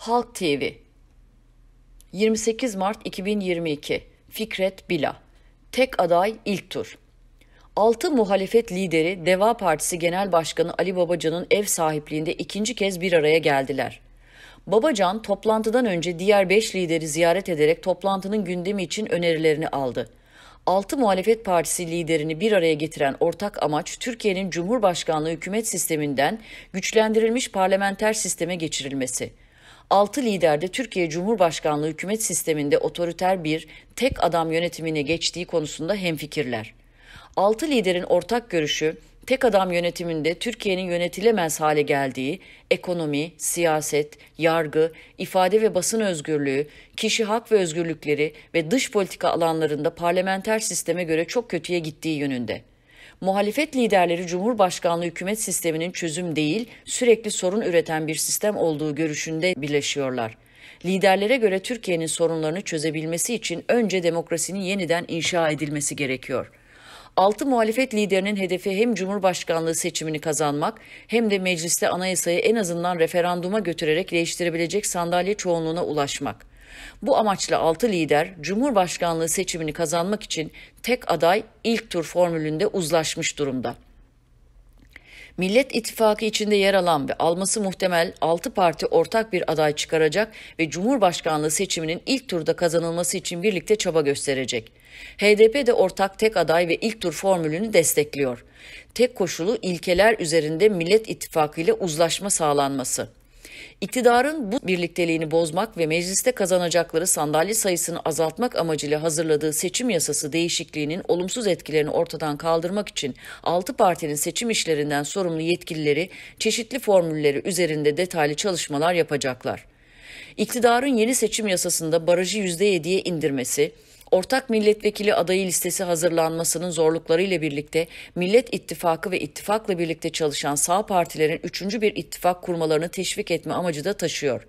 Halk TV 28 Mart 2022 Fikret Bila Tek aday ilk tur Altı muhalefet lideri Deva Partisi Genel Başkanı Ali Babacan'ın ev sahipliğinde ikinci kez bir araya geldiler. Babacan toplantıdan önce diğer beş lideri ziyaret ederek toplantının gündemi için önerilerini aldı. Altı muhalefet partisi liderini bir araya getiren ortak amaç Türkiye'nin Cumhurbaşkanlığı hükümet sisteminden güçlendirilmiş parlamenter sisteme geçirilmesi. 6 liderde Türkiye Cumhurbaşkanlığı hükümet sisteminde otoriter bir tek adam yönetimine geçtiği konusunda hemfikirler. 6 liderin ortak görüşü tek adam yönetiminde Türkiye'nin yönetilemez hale geldiği, ekonomi, siyaset, yargı, ifade ve basın özgürlüğü, kişi hak ve özgürlükleri ve dış politika alanlarında parlamenter sisteme göre çok kötüye gittiği yönünde. Muhalefet liderleri Cumhurbaşkanlığı hükümet sisteminin çözüm değil, sürekli sorun üreten bir sistem olduğu görüşünde birleşiyorlar. Liderlere göre Türkiye'nin sorunlarını çözebilmesi için önce demokrasinin yeniden inşa edilmesi gerekiyor. Altı muhalefet liderinin hedefi hem Cumhurbaşkanlığı seçimini kazanmak hem de mecliste anayasayı en azından referanduma götürerek değiştirebilecek sandalye çoğunluğuna ulaşmak. Bu amaçla altı lider Cumhurbaşkanlığı seçimini kazanmak için tek aday ilk tur formülünde uzlaşmış durumda. Millet İttifakı içinde yer alan ve alması muhtemel 6 parti ortak bir aday çıkaracak ve Cumhurbaşkanlığı seçiminin ilk turda kazanılması için birlikte çaba gösterecek. HDP de ortak tek aday ve ilk tur formülünü destekliyor. Tek koşulu ilkeler üzerinde Millet İttifakı ile uzlaşma sağlanması. İktidarın bu birlikteliğini bozmak ve mecliste kazanacakları sandalye sayısını azaltmak amacıyla hazırladığı seçim yasası değişikliğinin olumsuz etkilerini ortadan kaldırmak için 6 partinin seçim işlerinden sorumlu yetkilileri çeşitli formülleri üzerinde detaylı çalışmalar yapacaklar. İktidarın yeni seçim yasasında barajı %7'ye indirmesi, ortak milletvekili adayı listesi hazırlanmasının zorluklarıyla birlikte Millet İttifakı ve ittifakla birlikte çalışan sağ partilerin üçüncü bir ittifak kurmalarını teşvik etme amacı da taşıyor.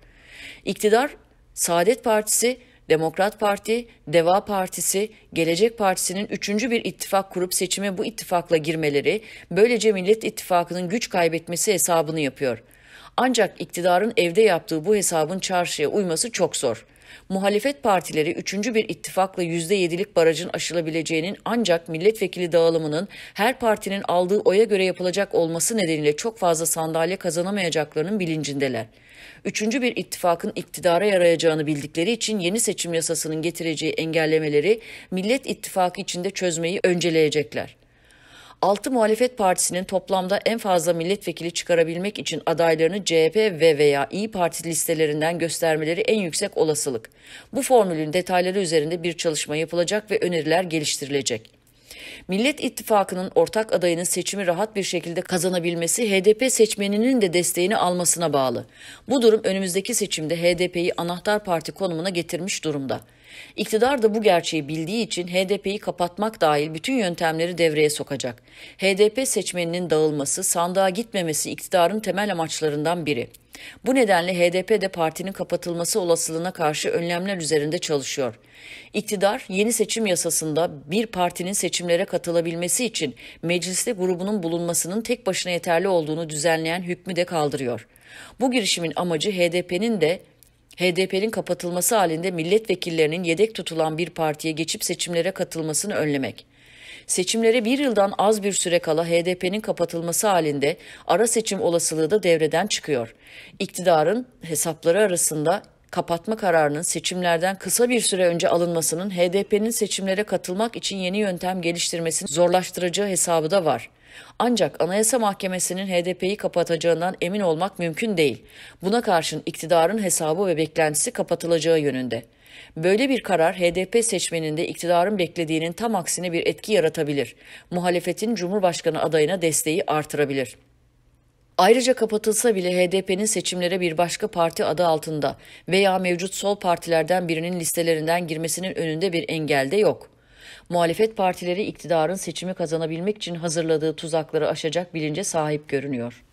İktidar, Saadet Partisi, Demokrat Parti, Deva Partisi, Gelecek Partisi'nin üçüncü bir ittifak kurup seçime bu ittifakla girmeleri, böylece Millet İttifakı'nın güç kaybetmesi hesabını yapıyor. Ancak iktidarın evde yaptığı bu hesabın çarşıya uyması çok zor muhalefet partileri üçüncü bir ittifakla %7'lik barajın aşılabileceğinin ancak milletvekili dağılımının her partinin aldığı oya göre yapılacak olması nedeniyle çok fazla sandalye kazanamayacaklarının bilincindeler. Üçüncü bir ittifakın iktidara yarayacağını bildikleri için yeni seçim yasasının getireceği engellemeleri Millet İttifakı içinde çözmeyi önceleyecekler. 6 muhalefet partisinin toplamda en fazla milletvekili çıkarabilmek için adaylarını CHP ve veya İyi Parti listelerinden göstermeleri en yüksek olasılık. Bu formülün detayları üzerinde bir çalışma yapılacak ve öneriler geliştirilecek. Millet İttifakı'nın ortak adayının seçimi rahat bir şekilde kazanabilmesi HDP seçmeninin de desteğini almasına bağlı. Bu durum önümüzdeki seçimde HDP'yi anahtar parti konumuna getirmiş durumda. İktidar da bu gerçeği bildiği için HDP'yi kapatmak dahil bütün yöntemleri devreye sokacak. HDP seçmeninin dağılması, sandığa gitmemesi iktidarın temel amaçlarından biri. Bu nedenle HDP de partinin kapatılması olasılığına karşı önlemler üzerinde çalışıyor. İktidar yeni seçim yasasında bir partinin seçimlere katılabilmesi için mecliste grubunun bulunmasının tek başına yeterli olduğunu düzenleyen hükmü de kaldırıyor. Bu girişimin amacı HDP'nin de HDP'nin kapatılması halinde milletvekillerinin yedek tutulan bir partiye geçip seçimlere katılmasını önlemek. Seçimlere bir yıldan az bir süre kala HDP'nin kapatılması halinde ara seçim olasılığı da devreden çıkıyor. İktidarın hesapları arasında kapatma kararının seçimlerden kısa bir süre önce alınmasının HDP'nin seçimlere katılmak için yeni yöntem geliştirmesini zorlaştıracağı hesabı da var. Ancak Anayasa Mahkemesi'nin HDP'yi kapatacağından emin olmak mümkün değil. Buna karşın iktidarın hesabı ve beklentisi kapatılacağı yönünde. Böyle bir karar HDP seçmeninde iktidarın beklediğinin tam aksine bir etki yaratabilir. Muhalefetin Cumhurbaşkanı adayına desteği artırabilir. Ayrıca kapatılsa bile HDP'nin seçimlere bir başka parti adı altında veya mevcut sol partilerden birinin listelerinden girmesinin önünde bir engel de yok. Muhalefet partileri iktidarın seçimi kazanabilmek için hazırladığı tuzakları aşacak bilince sahip görünüyor.